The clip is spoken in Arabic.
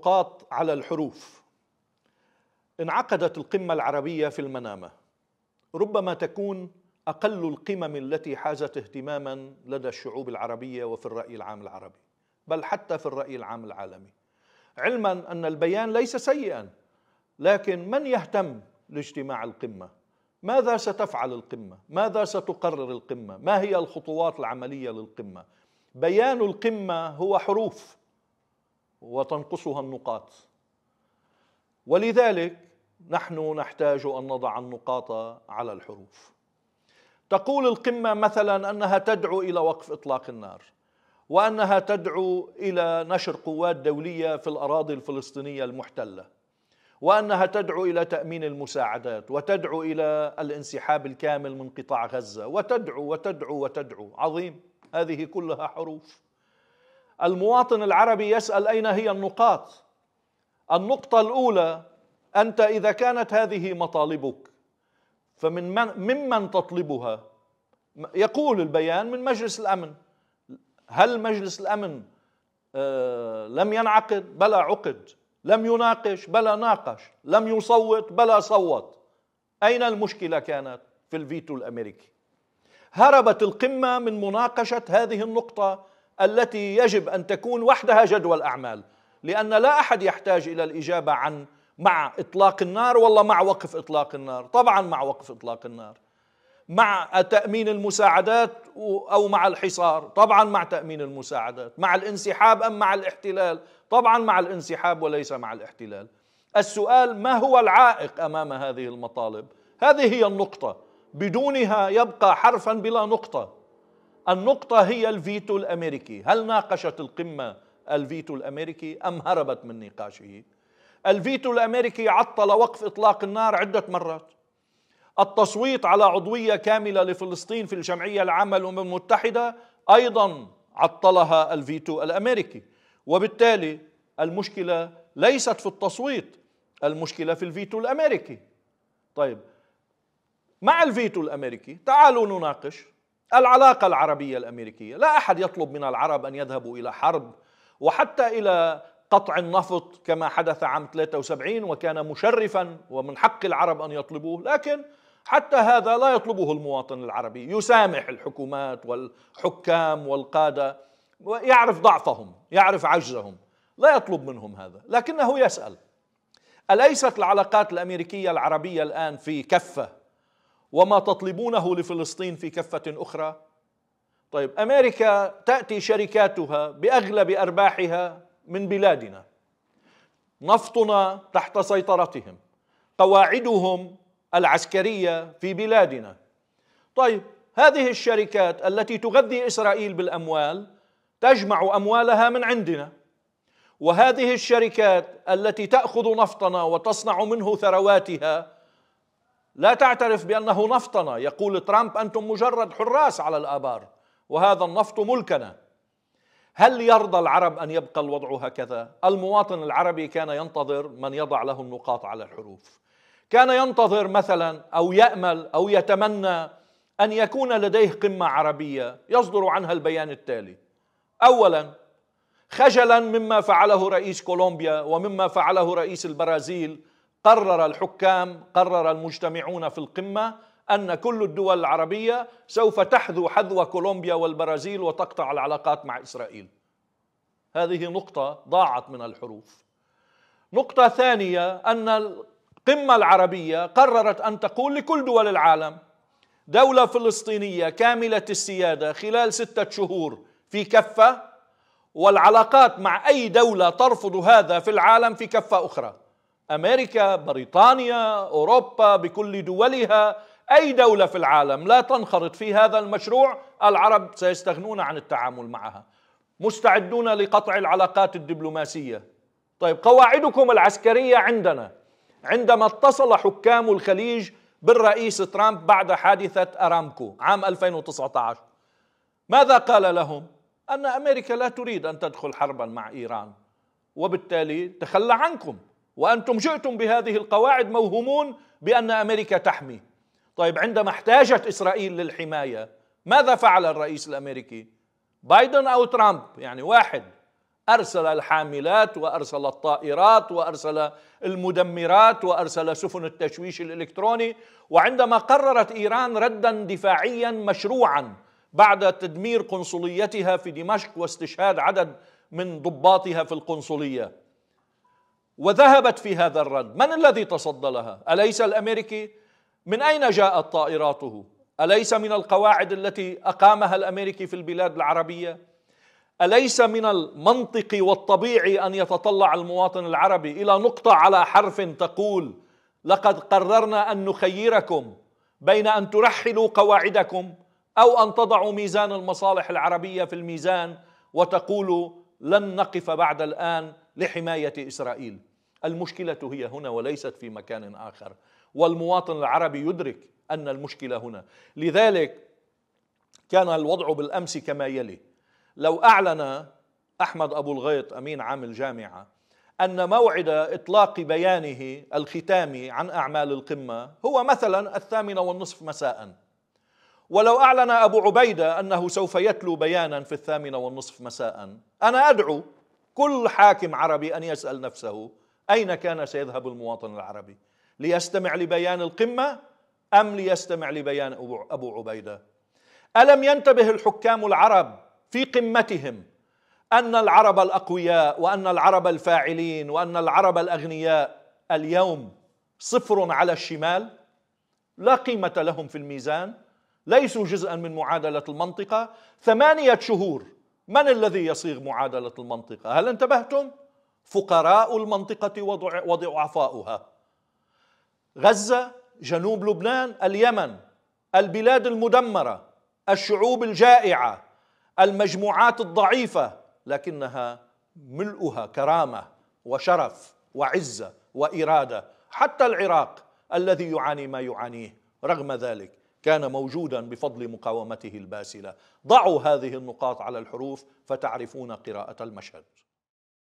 النقاط على الحروف انعقدت القمة العربية في المنامة ربما تكون أقل القمم التي حازت اهتماما لدى الشعوب العربية وفي الرأي العام العربي بل حتى في الرأي العام العالمي علما أن البيان ليس سيئا لكن من يهتم لاجتماع القمة ماذا ستفعل القمة ماذا ستقرر القمة ما هي الخطوات العملية للقمة بيان القمة هو حروف وتنقصها النقاط ولذلك نحن نحتاج أن نضع النقاط على الحروف تقول القمة مثلا أنها تدعو إلى وقف إطلاق النار وأنها تدعو إلى نشر قوات دولية في الأراضي الفلسطينية المحتلة وأنها تدعو إلى تأمين المساعدات وتدعو إلى الانسحاب الكامل من قطاع غزة وتدعو وتدعو وتدعو عظيم هذه كلها حروف المواطن العربي يسأل أين هي النقاط النقطة الأولى أنت إذا كانت هذه مطالبك فمن من ممن تطلبها يقول البيان من مجلس الأمن هل مجلس الأمن آه، لم ينعقد بلا عقد لم يناقش بلا ناقش لم يصوت بلا صوت أين المشكلة كانت في الفيتو الأمريكي هربت القمة من مناقشة هذه النقطة التي يجب ان تكون وحدها جدوى الاعمال لان لا احد يحتاج الى الاجابه عن مع اطلاق النار ولا مع وقف اطلاق النار طبعا مع وقف اطلاق النار مع تامين المساعدات او مع الحصار طبعا مع تامين المساعدات مع الانسحاب ام مع الاحتلال طبعا مع الانسحاب وليس مع الاحتلال السؤال ما هو العائق امام هذه المطالب هذه هي النقطه بدونها يبقى حرفا بلا نقطه النقطة هي الفيتو الأمريكي هل ناقشت القمة الفيتو الأمريكي أم هربت من نقاشه الفيتو الأمريكي عطل وقف إطلاق النار عدة مرات التصويت على عضوية كاملة لفلسطين في الجمعية العامة للأمم المتحدة أيضا عطلها الفيتو الأمريكي وبالتالي المشكلة ليست في التصويت المشكلة في الفيتو الأمريكي طيب مع الفيتو الأمريكي تعالوا نناقش العلاقة العربية الأمريكية لا أحد يطلب من العرب أن يذهبوا إلى حرب وحتى إلى قطع النفط كما حدث عام 73 وكان مشرفا ومن حق العرب أن يطلبوه لكن حتى هذا لا يطلبه المواطن العربي يسامح الحكومات والحكام والقادة ويعرف ضعفهم يعرف عجزهم لا يطلب منهم هذا لكنه يسأل أليست العلاقات الأمريكية العربية الآن في كفة وما تطلبونه لفلسطين في كفة أخرى طيب أمريكا تأتي شركاتها بأغلب أرباحها من بلادنا نفطنا تحت سيطرتهم قواعدهم العسكرية في بلادنا طيب هذه الشركات التي تغذي إسرائيل بالأموال تجمع أموالها من عندنا وهذه الشركات التي تأخذ نفطنا وتصنع منه ثرواتها لا تعترف بأنه نفطنا يقول ترامب أنتم مجرد حراس على الآبار وهذا النفط ملكنا هل يرضى العرب أن يبقى الوضع هكذا؟ المواطن العربي كان ينتظر من يضع له النقاط على الحروف كان ينتظر مثلا أو يأمل أو يتمنى أن يكون لديه قمة عربية يصدر عنها البيان التالي أولا خجلا مما فعله رئيس كولومبيا ومما فعله رئيس البرازيل قرر الحكام قرر المجتمعون في القمة أن كل الدول العربية سوف تحذو حذو كولومبيا والبرازيل وتقطع العلاقات مع إسرائيل هذه نقطة ضاعت من الحروف نقطة ثانية أن القمة العربية قررت أن تقول لكل دول العالم دولة فلسطينية كاملة السيادة خلال ستة شهور في كفة والعلاقات مع أي دولة ترفض هذا في العالم في كفة أخرى امريكا بريطانيا اوروبا بكل دولها اي دوله في العالم لا تنخرط في هذا المشروع العرب سيستغنون عن التعامل معها مستعدون لقطع العلاقات الدبلوماسيه طيب قواعدكم العسكريه عندنا عندما اتصل حكام الخليج بالرئيس ترامب بعد حادثه ارامكو عام 2019 ماذا قال لهم ان امريكا لا تريد ان تدخل حربا مع ايران وبالتالي تخلى عنكم وأنتم جئتم بهذه القواعد موهومون بأن أمريكا تحمي طيب عندما احتاجت إسرائيل للحماية ماذا فعل الرئيس الأمريكي بايدن أو ترامب يعني واحد أرسل الحاملات وأرسل الطائرات وأرسل المدمرات وأرسل سفن التشويش الإلكتروني وعندما قررت إيران ردا دفاعيا مشروعا بعد تدمير قنصليتها في دمشق واستشهاد عدد من ضباطها في القنصليه وذهبت في هذا الرد من الذي تصدى لها أليس الأمريكي من أين جاءت طائراته أليس من القواعد التي أقامها الأمريكي في البلاد العربية أليس من المنطقي والطبيعي أن يتطلع المواطن العربي إلى نقطة على حرف تقول لقد قررنا أن نخيركم بين أن ترحلوا قواعدكم أو أن تضعوا ميزان المصالح العربية في الميزان وتقولوا لن نقف بعد الآن لحماية إسرائيل المشكلة هي هنا وليست في مكان آخر والمواطن العربي يدرك أن المشكلة هنا لذلك كان الوضع بالأمس كما يلي لو أعلن أحمد أبو الغيط أمين عام الجامعة أن موعد إطلاق بيانه الختامي عن أعمال القمة هو مثلا الثامنة والنصف مساء ولو أعلن أبو عبيدة أنه سوف يتلو بيانا في الثامنة والنصف مساء أنا أدعو كل حاكم عربي ان يسال نفسه اين كان سيذهب المواطن العربي؟ ليستمع لبيان القمه ام ليستمع لبيان ابو عبيده؟ الم ينتبه الحكام العرب في قمتهم ان العرب الاقوياء وان العرب الفاعلين وان العرب الاغنياء اليوم صفر على الشمال لا قيمه لهم في الميزان ليسوا جزءا من معادله المنطقه ثمانيه شهور من الذي يصيغ معادلة المنطقة هل انتبهتم؟ فقراء المنطقة وضعفاؤها غزة جنوب لبنان اليمن البلاد المدمرة الشعوب الجائعة المجموعات الضعيفة لكنها ملؤها كرامة وشرف وعزة وإرادة حتى العراق الذي يعاني ما يعانيه رغم ذلك كان موجودا بفضل مقاومته الباسله ضعوا هذه النقاط على الحروف فتعرفون قراءه المشهد